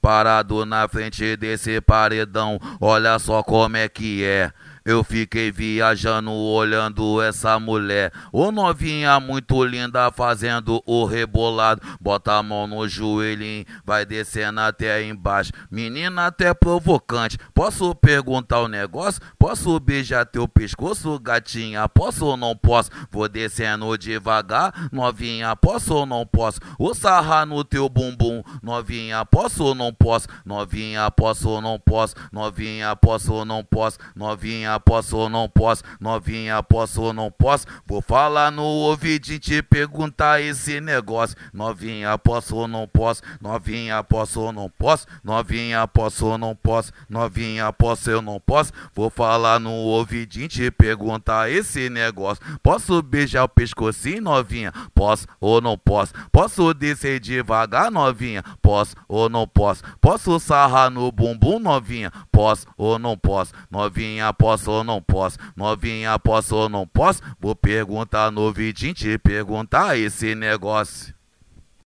Parado na frente desse paredão, olha só como é que é. Eu fiquei viajando olhando essa mulher. Ô novinha muito linda fazendo o rebolado. Bota a mão no joelhinho, vai descendo até embaixo. Menina até provocante. Posso perguntar o um negócio? Posso beijar teu pescoço, gatinha? Posso ou não posso? Vou descendo devagar, novinha. Posso ou não posso? O sarra no teu bumbum, novinha. Posso ou não posso? Novinha, posso ou não posso? Novinha, posso ou não posso? Novinha Novinha, posso ou não posso? Novinha, posso ou não posso? Vou falar no ouvido e te perguntar esse negócio. Novinha, posso ou não posso? Novinha, posso ou não posso? Novinha, posso ou não posso? Novinha, posso eu não posso? Vou falar no ouvidinho te perguntar esse negócio. Posso beijar o pescocinho, novinha? Posso ou não posso? Posso descer devagar, novinha? Posso ou não posso? Posso sarrar no bumbum, novinha? posso ou não posso? Novinha, posso ou não posso? Novinha, posso ou não posso? Vou perguntar no vidinho, te perguntar esse negócio.